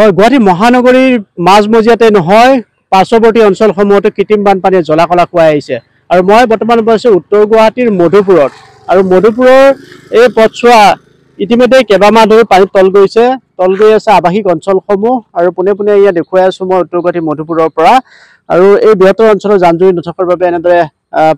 হয় গুৱাহাটী মহানগৰীৰ মাজমজিয়াতে নহয় পাৰ্শ্বৱৰ্তী অঞ্চলসমূহতো কৃত্ৰিম বানপানীয়ে কলা খুৱাই আহিছে আৰু মই বৰ্তমান বহিছোঁ উত্তৰ গুৱাহাটীৰ মধুপুৰত আৰু মধুপুৰৰ এই পথছোৱা ইতিমধ্যে কেইবামাহ ধৰি পানী তল গৈছে তল গৈ আছে আৱাসিক অঞ্চলসমূহ আৰু পোনে পোনে ইয়াত দেখুৱাই আছোঁ মই উত্তৰ গুৱাহাটী মধুপুৰৰ পৰা আৰু এই বৃহত্তৰ অঞ্চলৰ যান জুৰি নথকাৰ বাবে এনেদৰে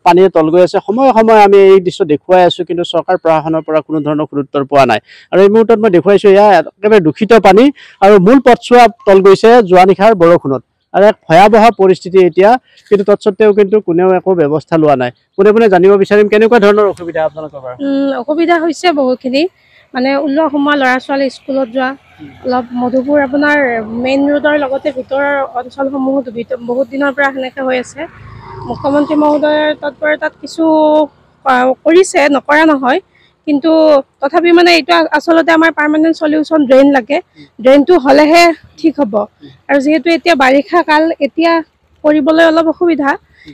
পানীৰে তল গৈ আছে সময়ে সময়ে আমি এই দৃশ্য দেখুৱাই আছো কিন্তু চৰকাৰ প্ৰশাসনৰ পৰা কোনো ধৰণৰ গুৰুত্বৰ পোৱা নাই আৰু এই মুহূৰ্তত মই দেখুৱাইছোঁ এয়া একেবাৰে দূষিত পানী আৰু মূল পথছোৱা তল গৈছে যোৱা নিশাৰ বৰষুণত আৰু এক ভয়াৱহ পৰিস্থিতি এতিয়া কিন্তু তৎসত্ত্বেও কিন্তু কোনেও একো ব্যৱস্থা লোৱা নাই কোনে কোনে জানিব বিচাৰিম কেনেকুৱা ধৰণৰ অসুবিধা আপোনালোকৰ অসুবিধা হৈছে বহুখিনি মানে ওলোৱা সোমোৱা ল'ৰা ছোৱালী স্কুলত যোৱা অলপ মধুপুৰ আপোনাৰ মেইন ৰোডৰ লগতে ভিতৰৰ অঞ্চলসমূহো বহুত দিনৰ পৰা সেনেকৈ হৈ আছে মুখ্যমন্ত্ৰী মহোদয়ৰ তৎপৰতাত কিছু কৰিছে নকৰা নহয় কিন্তু তথাপি মানে এইটো আচলতে আমাৰ পাৰ্মানেণ্ট চলিউশ্যন ড্ৰেইন লাগে ড্ৰেইনটো হ'লেহে ঠিক হ'ব আৰু যিহেতু এতিয়া বাৰিষা কাল এতিয়া কৰিবলৈ অলপ অসুবিধা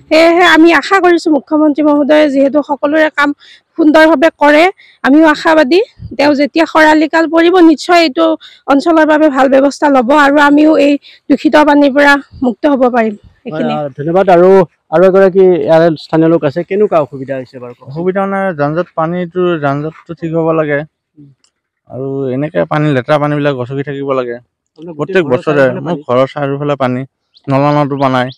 সেয়েহে আমি আশা কৰিছোঁ মুখ্যমন্ত্ৰী মহোদয়ে যিহেতু সকলোৰে কাম সুন্দৰভাৱে কৰে আমিও আশাবাদী তেওঁ যেতিয়া খৰালি কাল পৰিব নিশ্চয় এইটো অঞ্চলৰ বাবে ভাল ব্যৱস্থা ল'ব আৰু আমিও এই দূষিত পানীৰ পৰা মুক্ত হ'ব পাৰিম ধন্যবাদ আৰু আৰু এগৰাকী ইয়াৰে স্থানীয় লোক আছে কেনেকুৱা অসুবিধা হৈছে বাৰু অসুবিধা মানে যানজাত পানীটো যানজাতটো ঠিক হ'ব লাগে আৰু এনেকে পানী লেতেৰা পানীবিলাক গচকি থাকিব লাগে প্ৰত্যেক বছৰে মোৰ ঘৰৰ চাৰিওফালে পানী নলানাটো বনায়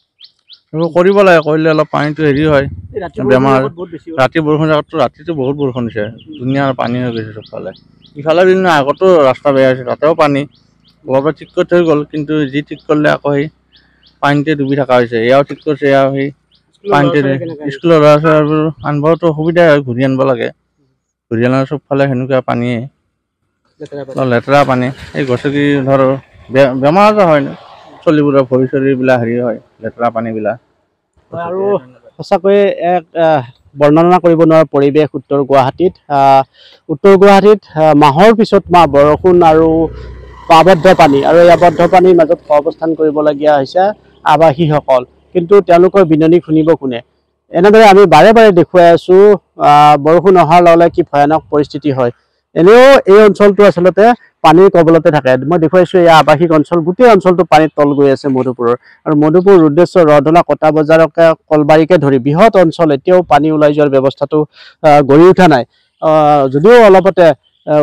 এইবোৰ কৰিব লাগে কৰিলে অলপ পানীটো হেৰি হয় বেমাৰ ৰাতি বৰষুণ যাওঁতে ৰাতিটো বহুত বৰষুণ হৈছে ধুনীয়া পানী হৈ গৈছে চবফালে ইফালে দিন আগতো ৰাস্তা বেয়া হৈছে তাতেও পানী অলপ ঠিক কৰি থৈ গ'ল কিন্তু যি ঠিক কৰিলে আকৌ সেই পানীতে ডুবি থকা হৈছে এয়াও ঠিক কৰিছে এয়া সেই পানীতে স্কুলৰ ল'ৰা ছোৱালীবোৰ আনিবতো সুবিধাই হয় ঘূৰি আনিব লাগে ঘূৰি অনাৰ চবফালে সেনেকুৱা পানীয়ে লেতেৰা পানী এই গছকি ধৰ বেমাৰ আজাৰ হয় ন চলিবোৰৰ ভৰি চৰিবিলাক হেৰি হয় লেতেৰা পানীবিলাক আৰু সঁচাকৈয়ে এক বৰ্ণনা কৰিব নোৱাৰা পৰিৱেশ উত্তৰ গুৱাহাটীত উত্তৰ গুৱাহাটীত মাহৰ পিছত মাহ বৰষুণ আৰু আবদ্ধ পানী আৰু এই আবদ্ধ পানীৰ মাজত অৱস্থান কৰিবলগীয়া হৈছে আৱাসীসকল কিন্তু তেওঁলোকৰ বিননি শুনিব কোনে এনেদৰে আমি বাৰে বাৰে দেখুৱাই আছো বৰষুণ অহাৰ লগে লগে কি ভয়ানক পৰিস্থিতি হয় এনেও এই অঞ্চলটো আচলতে পানীৰ কবলতে থাকে মই দেখুৱাইছোঁ এই আৱাসিক অঞ্চল গোটেই অঞ্চলটো পানীত তল গৈ আছে মধুপুৰৰ আৰু মধুপুৰ ৰুদ্ৰেশ্বৰ ৰধলা কটা বজাৰকে কলবাৰীকে ধৰি বৃহৎ অঞ্চল এতিয়াও পানী ওলাই যোৱাৰ ব্যৱস্থাটো গঢ়ি উঠা নাই যদিও অলপতে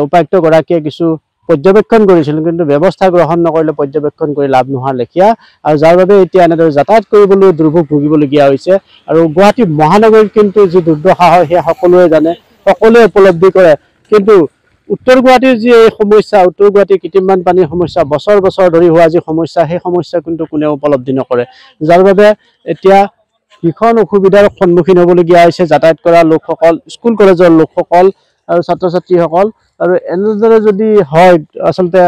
উপায়ুক্তগৰাকীয়ে কিছু পৰ্যবেক্ষণ কৰিছিল কিন্তু ব্যৱস্থা গ্ৰহণ নকৰিলে পৰ্যবেক্ষণ কৰি লাভ নোহোৱাৰ লেখিয়া আৰু যাৰ বাবে এতিয়া এনেদৰে যাতায়াত কৰিবলৈ দুৰ্ভোগ ভুগিবলগীয়া হৈছে আৰু গুৱাহাটী মহানগৰীত কিন্তু যি দুৰ্দশা হয় সেয়া সকলোৱে জানে সকলোৱে উপলব্ধি কৰে কিন্তু উত্তৰ গুৱাহাটীৰ যি এই সমস্যা উত্তৰ গুৱাহাটীৰ কৃত্ৰিম বানপানীৰ সমস্যা বছৰ বছৰ ধৰি হোৱা যি সমস্যা সেই সমস্যা কিন্তু কোনেও উপলব্ধি নকৰে যাৰ বাবে এতিয়া ভীষণ অসুবিধাৰ সন্মুখীন হ'বলগীয়া হৈছে যাতায়াত কৰা লোকসকল স্কুল কলেজৰ লোকসকল আৰু ছাত্ৰ ছাত্ৰীসকল আৰু এনেদৰে যদি হয় আচলতে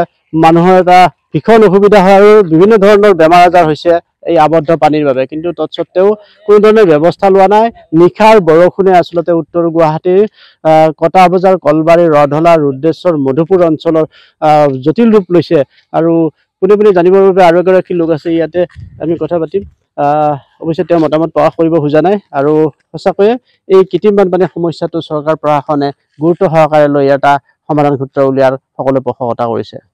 মানুহৰ এটা ভীষণ অসুবিধা হয় আৰু বিভিন্ন ধৰণৰ বেমাৰ আজাৰ হৈছে এই আবদ্ধ পানীৰ বাবে কিন্তু তৎসত্বেও কোনো ধৰণৰ ব্যৱস্থা লোৱা নাই নিশাৰ বৰষুণে আচলতে উত্তৰ গুৱাহাটীৰ কটা বজাৰ কলবাৰী ৰধলা ৰুদ্ৰেশ্বৰ মধুপুৰ অঞ্চলৰ জটিল ৰূপ লৈছে আৰু কোনে কোনে জানিবৰ বাবে আৰু এগৰাকী লোক আছে ইয়াতে আমি কথা পাতিম অৱশ্যে তেওঁ মতামত প্ৰকাশ কৰিব খোজা নাই আৰু সঁচাকৈয়ে এই কৃত্ৰিম বানপানীৰ সমস্যাটো চৰকাৰ প্ৰশাসনে গুৰুত্ব সহকাৰে লৈ এটা সমাধান সূত্ৰ উলিওৱাৰ সকলোৱে পোষকতা কৰিছে